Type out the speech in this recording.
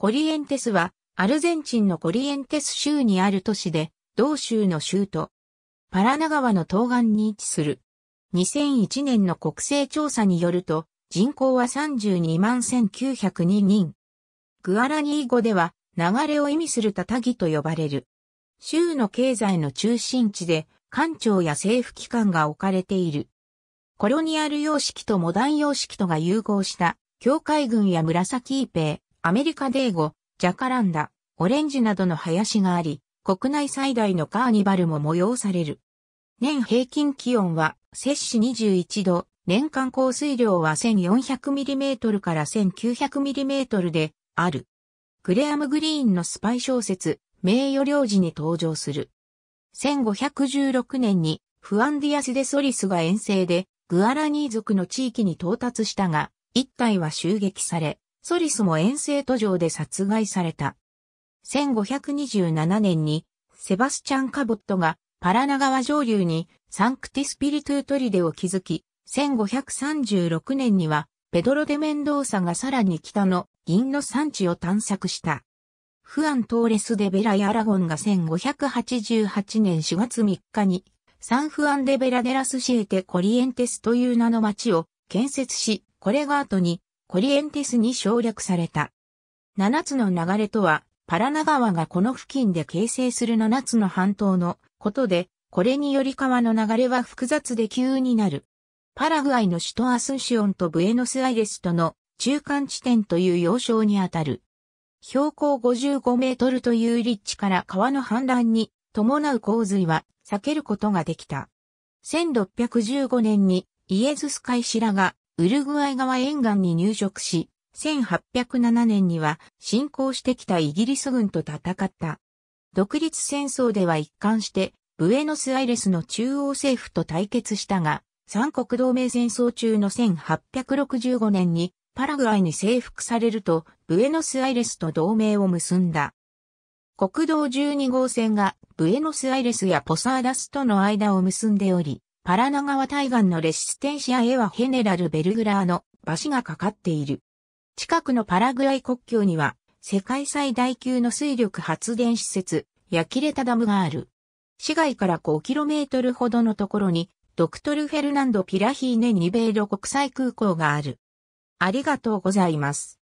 コリエンテスは、アルゼンチンのコリエンテス州にある都市で、同州の州都、パラナ川の東岸に位置する。2001年の国勢調査によると、人口は32万1902人。グアラニー語では、流れを意味するタタギと呼ばれる。州の経済の中心地で、官庁や政府機関が置かれている。コロニアル様式とモダン様式とが融合した、教会軍や紫イペアメリカデーゴ、ジャカランダ、オレンジなどの林があり、国内最大のカーニバルも催される。年平均気温は摂氏21度、年間降水量は 1400mm から 1900mm である。グレアム・グリーンのスパイ小説、名誉領事に登場する。1516年にフアンディアス・デ・ソリスが遠征でグアラニー族の地域に到達したが、一体は襲撃され、ソリスも遠征途上で殺害された。1527年にセバスチャン・カボットがパラナ川上流にサンクティスピリトゥトリデを築き、1536年にはペドロ・デ・メンドーサがさらに北の銀の産地を探索した。フアン・トーレス・デ・ベラ・ヤ・ラゴンが1588年4月3日にサンフアン・デ・ベラ・デラス・シエテ・コリエンテスという名の町を建設し、これが後にコリエンテスに省略された。七つの流れとは、パラナ川がこの付近で形成する七つの半島のことで、これにより川の流れは複雑で急になる。パラグアイの首都アスンシオンとブエノスアイレスとの中間地点という要衝にあたる。標高55メートルという立地から川の氾濫に伴う洪水は避けることができた。1615年にイエズス・カイシラがウルグアイ側沿岸に入植し、1807年には侵攻してきたイギリス軍と戦った。独立戦争では一貫して、ブエノスアイレスの中央政府と対決したが、三国同盟戦争中の1865年にパラグアイに征服されると、ブエノスアイレスと同盟を結んだ。国道12号線がブエノスアイレスやポサーダスとの間を結んでおり、パラナ川対岸のレシステンシア・へはヘネラル・ベルグラーの橋がかかっている。近くのパラグアイ国境には、世界最大級の水力発電施設、ヤキレタダムがある。市街から 5km ほどのところに、ドクトル・フェルナンド・ピラヒーネ・ニベーロ国際空港がある。ありがとうございます。